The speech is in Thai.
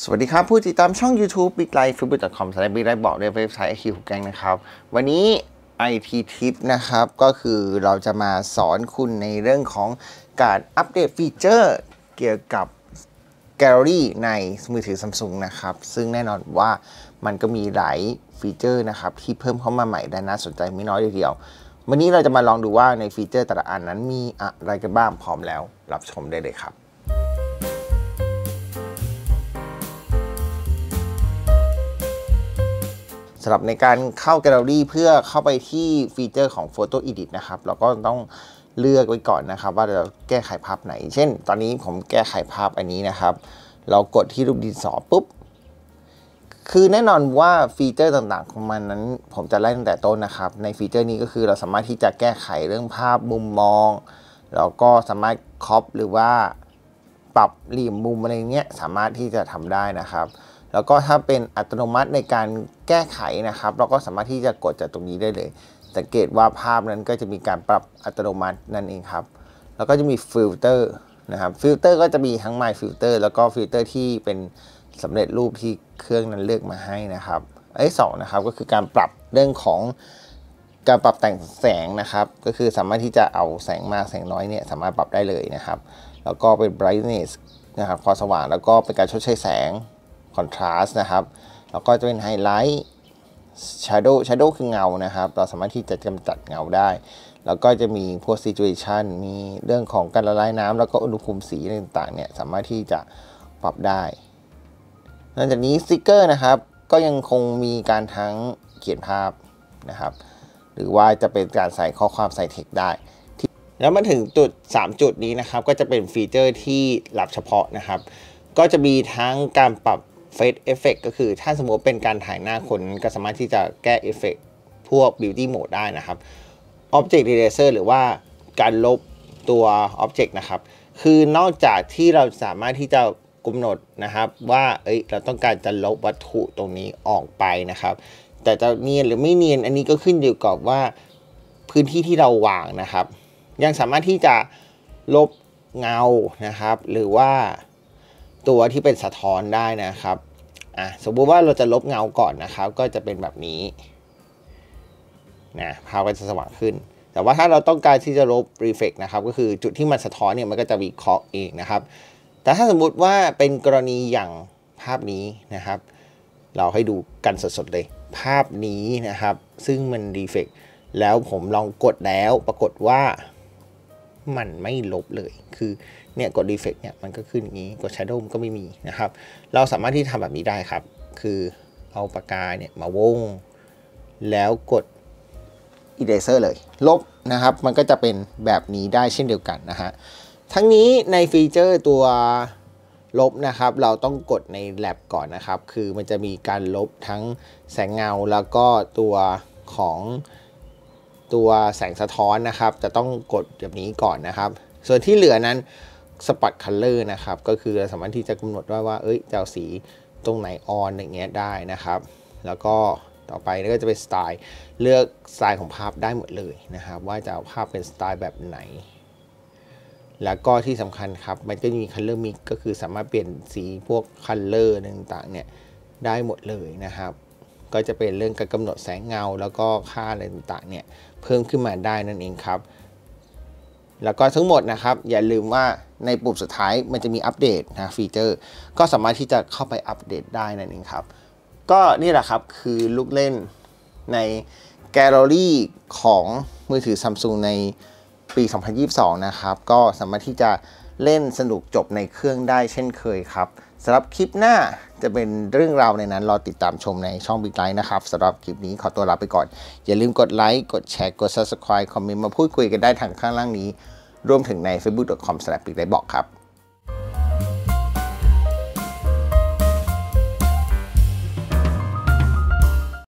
สวัสดีครับผู้ติดตามช่อง YouTube b i g l i f e f a c e b o o k c o m b i g l i f e บอกด้วยเว็บไซต์ไอคิวแกงนะครับวันนี้ IT Tip นะครับ ก็คือเราจะมาสอนคุณในเรื่องของการอัปเดตฟีเจอร์ เกี่ยวกับแลเลอรี่ในมือถือ Samsung นะครับ ซึ่งแน่นอนว่ามันก็มีหลายฟีเจอร์นะครับ ที่เพิ่มเข้ามาใหม่และน่าสนใจไม่น้อยเลยเดียว วันนี้เราจะมาลองดูว่าในฟีเจอร์แต่ละอันนั้นมีอะไรกันบ้างพร้อมแล้ว รับชมได้เลยครับหรับในการเข้าแกลเลอรี่เพื่อเข้าไปที่ฟีเจอร์ของ Photo Edit นะครับ เราก็ต้องเลือกไว้ก่อนนะครับ ว่าเราแก้ไขภาพไหน เช่น ตอนนี้ผมแก้ไขภาพอันนี้นะครับ เรากดที่รูปดินสอปุ๊บ คือแน่นอนว่าฟีเจอร์ต่างๆของมันนั้น ผมจะไล่ตั้งแต่ต้นนะครับ ในฟีเจอร์นี้ก็คือเราสามารถที่จะแก้ไขเรื่องภาพมุมมองแล้วก็สามารถครอปหรือว่า ปรับรีมมุมอะไรเงี้ยสามารถที่จะทำได้นะครับแล้วก็ถ้าเป็นอัตโนมัติในการแก้ไขนะครับ เราก็สามารถที่จะกดจากตรงนี้ได้เลย สังเกตว่าภาพนั้นก็จะมีการปรับอัตโนมัตินั่นเองครับ แล้วก็จะมีฟิลเตอร์นะครับ ฟิลเตอร์ก็จะมีทั้งไมฟิลเตอร์แล้วก็ฟิลเตอร์ที่เป็นสำเร็จรูปที่เครื่องนั้นเลือกมาให้นะครับ ไอ้สองนะครับก็คือการปรับเรื่องของการปรับแต่งแสงนะครับ ก็คือสามารถที่จะเอาแสงมากแสงน้อยเนี่ยสามารถปรับได้เลยนะครับ แล้วก็เป็น brightness นะครับความสว่างแล้วก็เป็นการชดเชยแสง contrast นะครับ แล้วก็จะเป็น highlight shadow shadow คือเงานะครับ เราสามารถที่จะกำจัดเงาได้ แล้วก็จะมีพวก situation มีเรื่องของการละลายน้ำแล้วก็อุณหภูมิสีต่างๆเนี่ย สามารถที่จะปรับได้นอกจากนี้สติกเกอร์นะครับ ก็ยังคงมีการทั้งเขียนภาพนะครับ หรือว่าจะเป็นการใส่ข้อความใส่เท์ได้ แล้วมาถึงจุด3 จุดนี้นะครับ ก็จะเป็นฟีเจอร์ที่หลับเฉพาะนะครับ ก็จะมีทั้งการปรับเฟสเอฟเฟกก็คือถ้าสมมติเป็นการถ่ายหน้าคนก็สามารถที่จะแก้เอฟเฟกพวกบิวตี้โหมดได้นะครับออบเจกต์เรเซอร์หรือว่าการลบตัวออบเจกต์นะครับ คือนอกจากที่เราสามารถที่จะกำหนดนะครับว่าเอ้ยเราต้องการจะลบวัตถุตรงนี้ออกไปนะครับ แต่จะเนียนหรือไม่เนียน อันนี้ก็ขึ้นอยู่กับว่าพื้นที่ที่เราวางนะครับ ยังสามารถที่จะลบเงานะครับ หรือว่าตัวที่เป็นสะท้อนได้นะครับ่ะสมมุติว่าเราจะลบเงาก่อนนะครับ ก็จะเป็นแบบนี้นะภาพก็จะสว่างขึ้น แต่ว่าถ้าเราต้องการที่จะลบรีเฟกนะครับ ก็คือจุดที่มันสะท้อนเนี่ยมันก็จะวิเคราะห์เองนะครับ แต่ถ้าสมมุติว่าเป็นกรณีอย่างภาพนี้นะครับ เราให้ดูกันสดๆเลย ภาพนี้นะครับซึ่งมันรีเฟกแล้วผมลองกดแล้วปรากฏว่ามัน ไม่ลบ เลย คือ เนี่ย กดด e f ฟ e c t เนี่ยมันก็ ขึ้นอย่างนี้กด Shadow มก็ไม่มี นะครับ เราสามารถที่ทำแบบนี้ได้ครับ คือเอาปากกา เนี่ยมาวง แล้วกด Eraser เลย ลบนะครับ มันก็จะเป็นแบบนี้ได้เช่นเดียวกัน นะฮะ ทั้งนี้ในฟีเจอร์ตัวลบนะครับ เราต้องกดใน l a บก่อนนะครับ คือมันจะมีการลบทั้งแสงเงาแล้วก็ตัวของตัวแสงสะท้อนนะครับจะต้องกดแบบนี้ก่อนนะครับ ส่วนที่เหลือนั้นสปอตคัลเลอร์นะครับก็คือเราสามารถที่จะกำหนดว่าว่า เอ้ย จะเอาสีตรงไหนออนอย่างเงี้ยได้นะครับ แล้วก็ต่อไปก็จะเป็นสไตล์เลือกสไตล์ของภาพได้หมดเลยนะครับ ว่าจะเอาภาพเป็นสไตล์แบบไหน แล้วก็ที่สำคัญครับมันก็มีคัลเลอร์มิกก็คือสามารถเปลี่ยนสีพวกคัลเลอร์ต่างๆเนี่ยได้หมดเลยนะครับก็จะเป็นเรื่องการกำหนดแสงเงา แล้วก็ค่าอะไรต่างๆเนี่ย เพิ่มขึ้นมาได้นั่นเองครับ แล้วก็ทั้งหมดนะครับ อย่าลืมว่าในปุ่มสุดท้ายมันจะมีอัปเดตนะฟีเจอร์ ก็สามารถที่จะเข้าไปอัปเดตได้นั่นเองครับ ก็นี่แหละครับคือลูกเล่นในแกลเลอรี่ของ มือถือ Samsung ในปี 2022 นะครับ ก็สามารถที่จะเล่นสนุกจบในเครื่องได้เช่นเคยครับสำหรับคลิปหน้าจะเป็นเรื่องราวในนั้น รอติดตามชมในช่องบิ๊กไลน์นะครับสำหรับคลิปนี้ ขอตัวลาไปก่อน อย่าลืมกดไลค์กดแชร์กด Subscribe คอมเมนต์ มาพูดคุยกันได้ทางข้างล่างนี้รวมถึงใน f a c e b o o k c o m b i g b i g h t บอกครับ